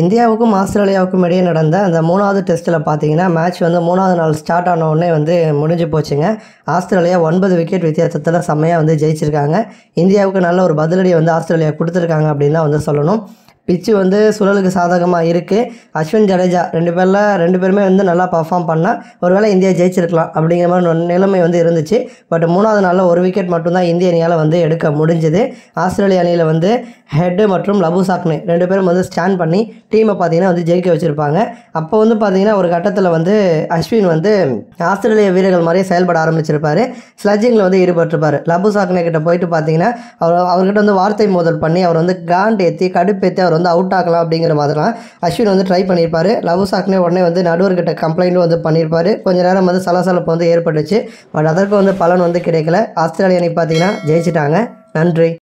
இந்தியாவுக்கும் ஆஸ்திரேலியாவுக்கும் இடையே நடந்த அந்த மூணாவது டெஸ்ட்டில் பார்த்தீங்கன்னா மேட்ச் வந்து மூணாவது நாள் ஸ்டார்ட் ஆன உடனே வந்து முடிஞ்சு போச்சுங்க ஆஸ்திரேலியா ஒன்பது விக்கெட் வித்தியாசத்தில் செம்மையாக வந்து ஜெயிச்சிருக்காங்க இந்தியாவுக்கு நல்ல ஒரு பதிலடியை வந்து ஆஸ்திரேலியா கொடுத்துருக்காங்க அப்படின்னு தான் வந்து சொல்லணும் பிச்சு வந்து சுழலுக்கு சாதகமாக இருக்குது அஸ்வின் ஜடேஜா ரெண்டு பேரில் ரெண்டு பேருமே வந்து நல்லா பர்ஃபார்ம் பண்ணால் ஒருவேளை இந்தியா ஜெயிச்சிருக்கலாம் அப்படிங்கிற மாதிரி நிலைமை வந்து இருந்துச்சு பட் மூணாவது நாளில் ஒரு விக்கெட் மட்டும்தான் இந்திய அணியால் வந்து எடுக்க முடிஞ்சுது ஆஸ்திரேலிய அணியில் வந்து ஹெட்டு மற்றும் லபு சாக்னு ரெண்டு பேரும் வந்து ஸ்டாண்ட் பண்ணி டீமை பார்த்திங்கன்னா வந்து ஜெயிக்க வச்சுருப்பாங்க அப்போ வந்து பார்த்திங்கன்னா ஒரு கட்டத்தில் வந்து அஸ்வின் வந்து ஆஸ்திரேலிய வீரர்கள் மாதிரியே செயல்பட ஆரம்பிச்சிருப்பார் ஸ்லஜிங்கில் வந்து ஈடுபட்டிருப்பார் லபு சாக்னே கிட்ட போயிட்டு பார்த்தீங்கன்னா அவர் அவர்கிட்ட வந்து வார்த்தை மோதல் பண்ணி அவர் வந்து ஏற்றி கடுப்பேற்றி அவர் அவர் வந்து அவுட் ஆகலாம் அப்படிங்கிற மாதிரிலாம் அஸ்வின் வந்து ட்ரை பண்ணியிருப்பார் லவ் சாக்னே உடனே வந்து நடுவர்கிட்ட கம்ப்ளைண்ட்டும் வந்து பண்ணியிருப்பார் கொஞ்ச நேரம் வந்து சலசலப்பு வந்து ஏற்பட்டுச்சு பட் அதற்கு வந்து பலன் வந்து கிடைக்கல ஆஸ்திரேலியா அணி பார்த்தீங்கன்னா ஜெயிச்சிட்டாங்க நன்றி